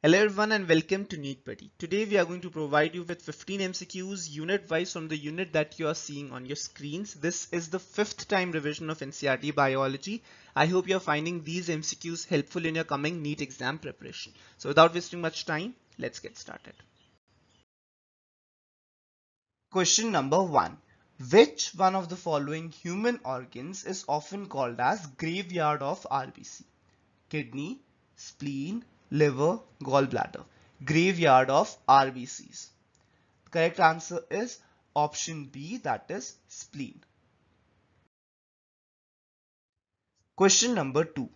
Hello everyone and welcome to NeatPetty. Today we are going to provide you with 15 MCQs unit wise from the unit that you are seeing on your screens. This is the fifth time revision of NCRT Biology. I hope you are finding these MCQs helpful in your coming NEET exam preparation. So without wasting much time, let's get started. Question number 1. Which one of the following human organs is often called as graveyard of RBC? Kidney, spleen, liver, gallbladder. Graveyard of RBCs. correct answer is option B that is spleen. Question number 2.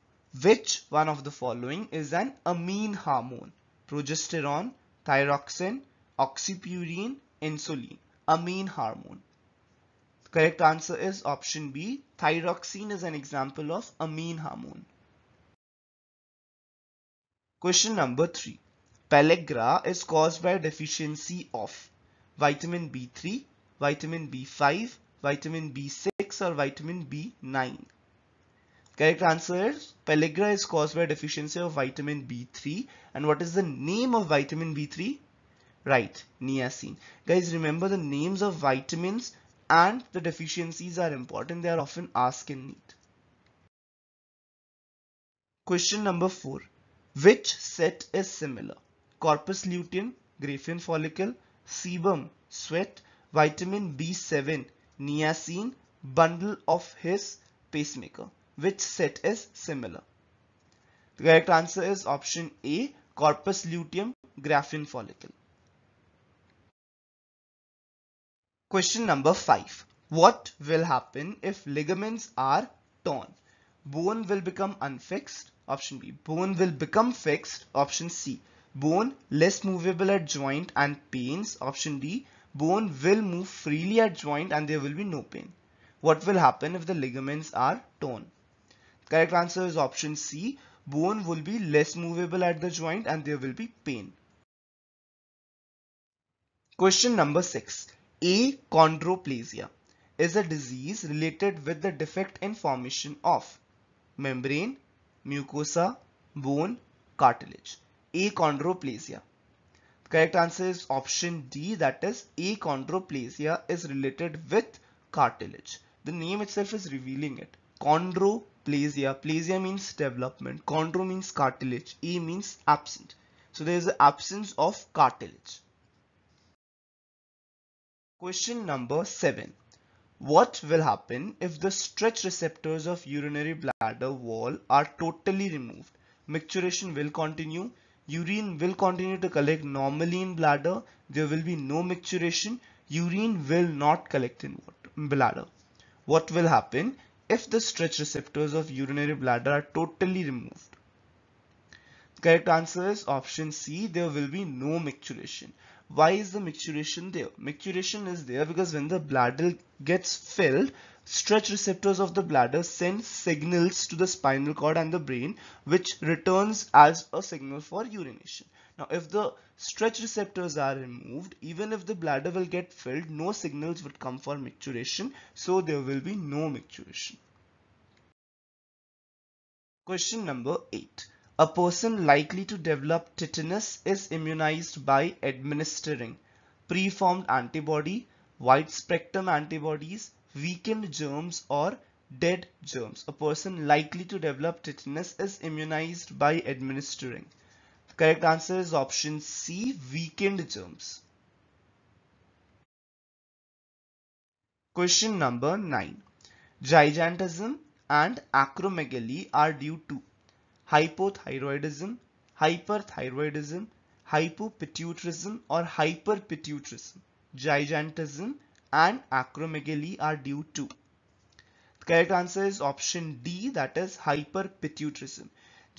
Which one of the following is an amine hormone? Progesterone, thyroxine, oxypurine, insulin. Amine hormone. correct answer is option B. Thyroxine is an example of amine hormone. Question number 3. Pellagra is caused by deficiency of vitamin B3, vitamin B5, vitamin B6 or vitamin B9. Correct answer, pellagra is caused by deficiency of vitamin B3 and what is the name of vitamin B3? Right, niacin. Guys remember the names of vitamins and the deficiencies are important. They are often asked in need. Question number 4. Which set is similar? Corpus luteum, graphene follicle, sebum, sweat, vitamin B7, niacin, bundle of his pacemaker. Which set is similar? The correct answer is option A, corpus luteum, graphene follicle. Question number 5. What will happen if ligaments are torn? Bone will become unfixed, Option B. Bone will become fixed. Option C. Bone less movable at joint and pains. Option D. Bone will move freely at joint and there will be no pain. What will happen if the ligaments are torn? correct answer is option C. Bone will be less movable at the joint and there will be pain. Question number 6. Achondroplasia is a disease related with the defect in formation of membrane, mucosa, bone, cartilage. Achondroplasia. The correct answer is option D that is achondroplasia is related with cartilage. The name itself is revealing it. Chondroplasia. Plasia means development. Chondro means cartilage. A means absent. So there is an absence of cartilage. Question number 7. What will happen if the stretch receptors of urinary bladder wall are totally removed? Micturition will continue, urine will continue to collect normally in bladder, there will be no micturition, urine will not collect in bladder. What will happen if the stretch receptors of urinary bladder are totally removed? Correct answer is option C. There will be no micturition. Why is the micturition there? Micturition is there because when the bladder gets filled, stretch receptors of the bladder send signals to the spinal cord and the brain which returns as a signal for urination. Now if the stretch receptors are removed, even if the bladder will get filled, no signals would come for micturition, so there will be no micturition. Question number 8 a person likely to develop tetanus is immunized by administering preformed antibody, wide spectrum antibodies, weakened germs or dead germs. A person likely to develop tetanus is immunized by administering. The correct answer is option C, weakened germs. Question number 9. Gigantism and acromegaly are due to hypothyroidism, hyperthyroidism, hypopituitarism or hyperpituitarism, gigantism and acromegaly are due to. The correct answer is option D that is hyperpituitarism.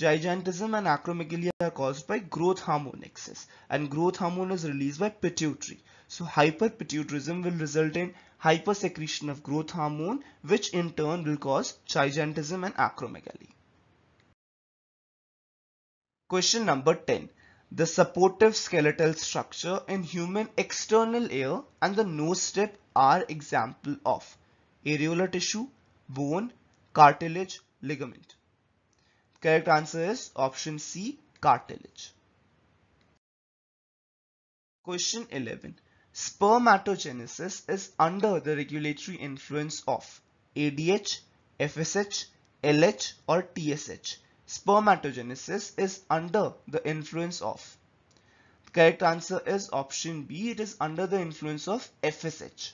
Gigantism and acromegaly are caused by growth hormone excess and growth hormone is released by pituitary. So hyperpituitarism will result in hypersecretion of growth hormone which in turn will cause gigantism and acromegaly. Question number 10. The supportive skeletal structure in human external ear and the nose tip are example of areolar tissue, bone, cartilage, ligament. Correct answer is option C, cartilage. Question 11. Spermatogenesis is under the regulatory influence of ADH, FSH, LH or TSH spermatogenesis is under the influence of? The correct answer is option B. It is under the influence of FSH.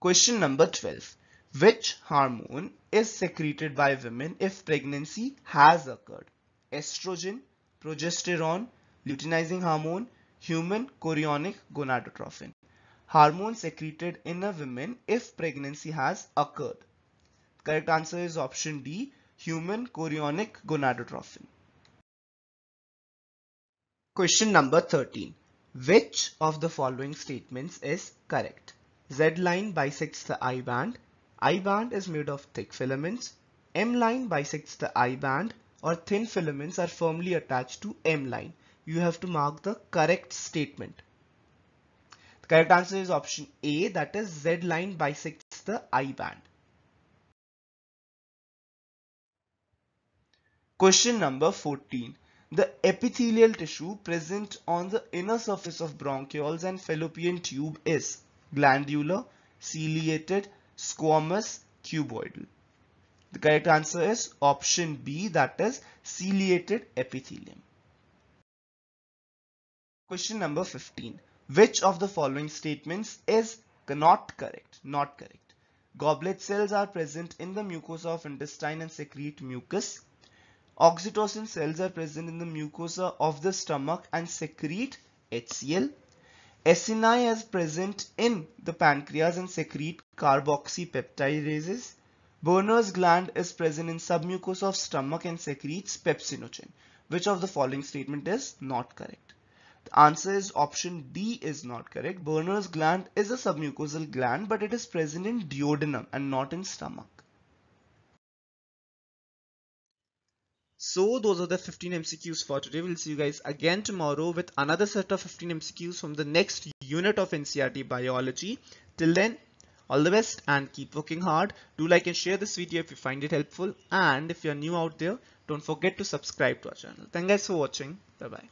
Question number 12. Which hormone is secreted by women if pregnancy has occurred? Estrogen, progesterone, luteinizing hormone, human chorionic gonadotrophin. Hormone secreted in a woman if pregnancy has occurred. Correct answer is option D, human chorionic gonadotropin. Question number 13. Which of the following statements is correct? Z line bisects the I band. I band is made of thick filaments. M line bisects the I band or thin filaments are firmly attached to M line. You have to mark the correct statement. The correct answer is option A that is Z line bisects the I band. Question number 14. The epithelial tissue present on the inner surface of bronchioles and fallopian tube is glandular, ciliated, squamous, cuboidal. The correct answer is option B that is ciliated epithelium. Question number 15. Which of the following statements is not correct? Not correct. Goblet cells are present in the mucosa of intestine and secrete mucus. Oxytocin cells are present in the mucosa of the stomach and secrete HCl. Acini is present in the pancreas and secrete carboxypeptidases. Berner's gland is present in submucosa of stomach and secretes pepsinogen. Which of the following statement is not correct? The answer is option D is not correct. Berner's gland is a submucosal gland but it is present in duodenum and not in stomach. So those are the 15 MCQs for today. We'll see you guys again tomorrow with another set of 15 MCQs from the next unit of NCRT Biology. Till then, all the best and keep working hard. Do like and share this video if you find it helpful. And if you're new out there, don't forget to subscribe to our channel. Thank you guys for watching. Bye-bye.